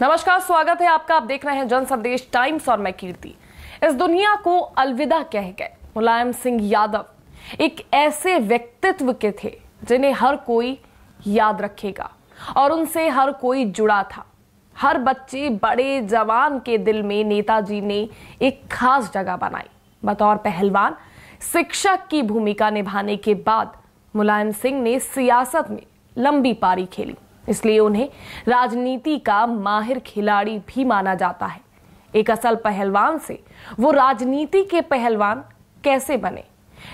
नमस्कार स्वागत है आपका आप देख रहे हैं जन संदेश टाइम्स और मैं कीर्ति इस दुनिया को अलविदा कह गए मुलायम सिंह यादव एक ऐसे व्यक्तित्व के थे जिन्हें हर कोई याद रखेगा और उनसे हर कोई जुड़ा था हर बच्चे बड़े जवान के दिल में नेताजी ने एक खास जगह बनाई बतौर पहलवान शिक्षक की भूमिका निभाने के बाद मुलायम सिंह ने सियासत में लंबी पारी खेली इसलिए उन्हें राजनीति का माहिर खिलाड़ी भी माना जाता है एक असल पहलवान से वो राजनीति के पहलवान कैसे बने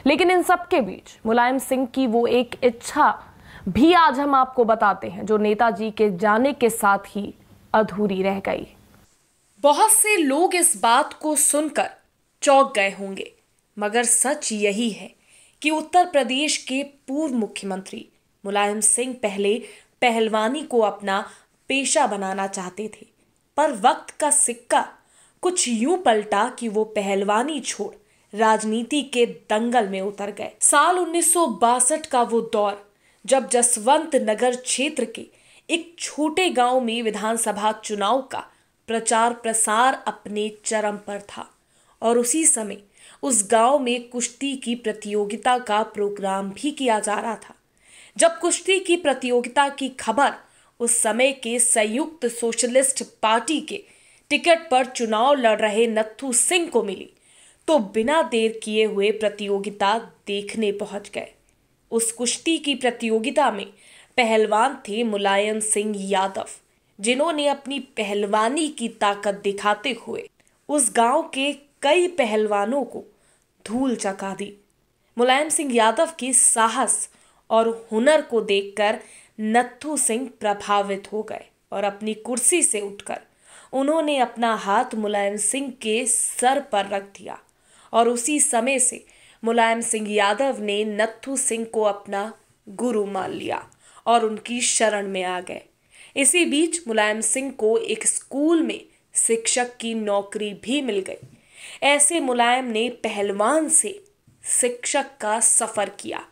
लेकिन इन सबके बीच मुलायम सिंह की वो एक इच्छा भी आज हम आपको बताते हैं जो नेताजी के जाने के साथ ही अधूरी रह गई बहुत से लोग इस बात को सुनकर चौंक गए होंगे मगर सच यही है कि उत्तर प्रदेश के पूर्व मुख्यमंत्री मुलायम सिंह पहले पहलवानी को अपना पेशा बनाना चाहते थे पर वक्त का सिक्का कुछ यूं पलटा कि वो पहलवानी छोड़ राजनीति के दंगल में उतर गए साल उन्नीस का वो दौर जब जसवंत नगर क्षेत्र के एक छोटे गांव में विधानसभा चुनाव का प्रचार प्रसार अपने चरम पर था और उसी समय उस गांव में कुश्ती की प्रतियोगिता का प्रोग्राम भी किया जा रहा था जब कुश्ती की प्रतियोगिता की खबर उस समय के संयुक्त सोशलिस्ट पार्टी के टिकट पर चुनाव लड़ रहे नत्थू सिंह को मिली तो बिना देर किए हुए प्रतियोगिता देखने पहुंच गए उस कुश्ती की प्रतियोगिता में पहलवान थे मुलायम सिंह यादव जिन्होंने अपनी पहलवानी की ताकत दिखाते हुए उस गांव के कई पहलवानों को धूल चका दी मुलायम सिंह यादव की साहस और हुनर को देखकर नत्थू सिंह प्रभावित हो गए और अपनी कुर्सी से उठकर उन्होंने अपना हाथ मुलायम सिंह के सर पर रख दिया और उसी समय से मुलायम सिंह यादव ने नत्थू सिंह को अपना गुरु मान लिया और उनकी शरण में आ गए इसी बीच मुलायम सिंह को एक स्कूल में शिक्षक की नौकरी भी मिल गई ऐसे मुलायम ने पहलवान से शिक्षक का सफ़र किया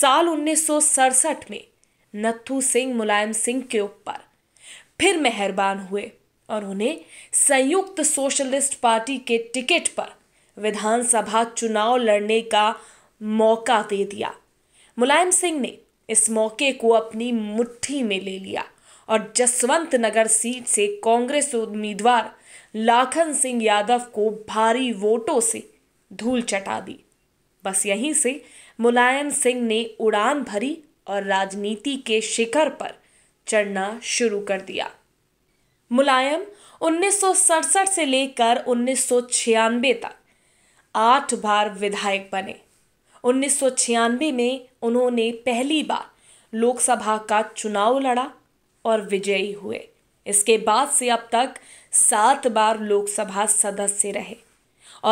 साल उन्नीस में नत्थू सिंह मुलायम सिंह के ऊपर फिर मेहरबान हुए और उन्हें संयुक्त सोशलिस्ट पार्टी के टिकट पर विधानसभा चुनाव लड़ने का मौका दे दिया मुलायम सिंह ने इस मौके को अपनी मुट्ठी में ले लिया और जसवंत नगर सीट से कांग्रेस उम्मीदवार लाखन सिंह यादव को भारी वोटों से धूल चटा दी बस यहीं से मुलायम सिंह ने उड़ान भरी और राजनीति के शिखर पर चढ़ना शुरू कर दिया मुलायम उन्नीस से लेकर उन्नीस तक आठ बार विधायक बने उन्नीस में उन्होंने पहली बार लोकसभा का चुनाव लड़ा और विजयी हुए इसके बाद से अब तक सात बार लोकसभा सदस्य रहे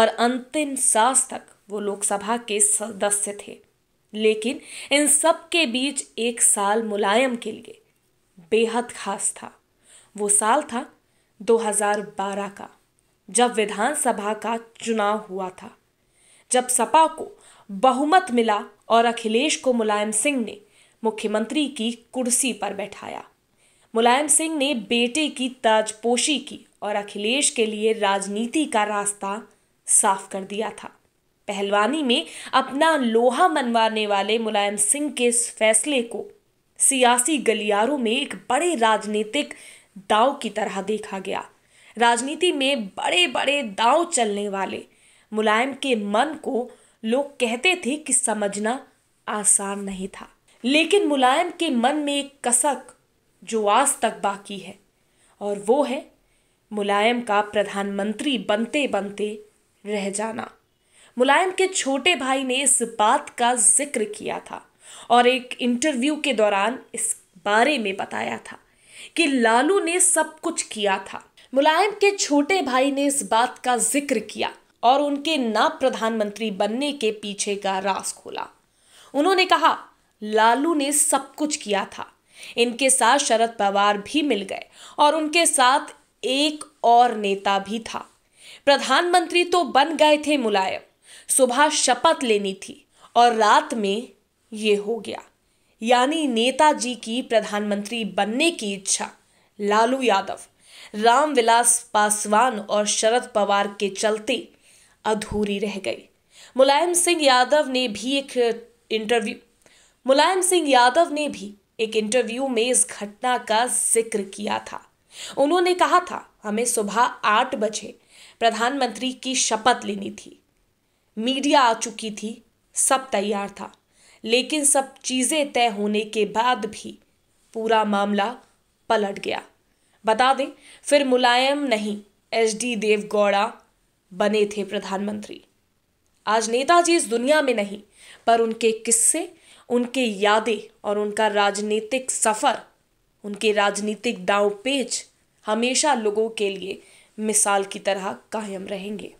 और अंतिम सांस तक वो लोकसभा के सदस्य थे लेकिन इन सब के बीच एक साल मुलायम के लिए बेहद खास था वो साल था 2012 का जब विधानसभा का चुनाव हुआ था जब सपा को बहुमत मिला और अखिलेश को मुलायम सिंह ने मुख्यमंत्री की कुर्सी पर बैठाया मुलायम सिंह ने बेटे की ताजपोशी की और अखिलेश के लिए राजनीति का रास्ता साफ कर दिया था पहलवानी में अपना लोहा मनवाने वाले मुलायम सिंह के इस फैसले को सियासी गलियारों में एक बड़े राजनीतिक दाव की तरह देखा गया राजनीति में बड़े बड़े दाव चलने वाले मुलायम के मन को लोग कहते थे कि समझना आसान नहीं था लेकिन मुलायम के मन में एक कसक जो आज तक बाकी है और वो है मुलायम का प्रधानमंत्री बनते बनते रह जाना मुलायम के छोटे भाई ने इस बात का जिक्र किया था और एक इंटरव्यू के दौरान इस बारे में बताया था कि लालू ने सब कुछ किया था मुलायम के छोटे भाई ने इस बात का जिक्र किया और उनके ना प्रधानमंत्री बनने के पीछे का रास खोला उन्होंने कहा लालू ने सब कुछ किया था इनके साथ शरद पवार भी मिल गए और उनके साथ एक और नेता भी था प्रधानमंत्री तो बन गए थे मुलायम सुबह शपथ लेनी थी और रात में ये हो गया यानी नेताजी की प्रधानमंत्री बनने की इच्छा लालू यादव रामविलास पासवान और शरद पवार के चलते अधूरी रह गई मुलायम सिंह यादव ने भी एक इंटरव्यू मुलायम सिंह यादव ने भी एक इंटरव्यू में इस घटना का जिक्र किया था उन्होंने कहा था हमें सुबह आठ बजे प्रधानमंत्री की शपथ लेनी थी मीडिया आ चुकी थी सब तैयार था लेकिन सब चीज़ें तय होने के बाद भी पूरा मामला पलट गया बता दें फिर मुलायम नहीं एच डी देवगौड़ा बने थे प्रधानमंत्री आज नेताजी इस दुनिया में नहीं पर उनके किस्से उनके यादें और उनका राजनीतिक सफ़र उनके राजनीतिक दाव पेच हमेशा लोगों के लिए मिसाल की तरह कायम रहेंगे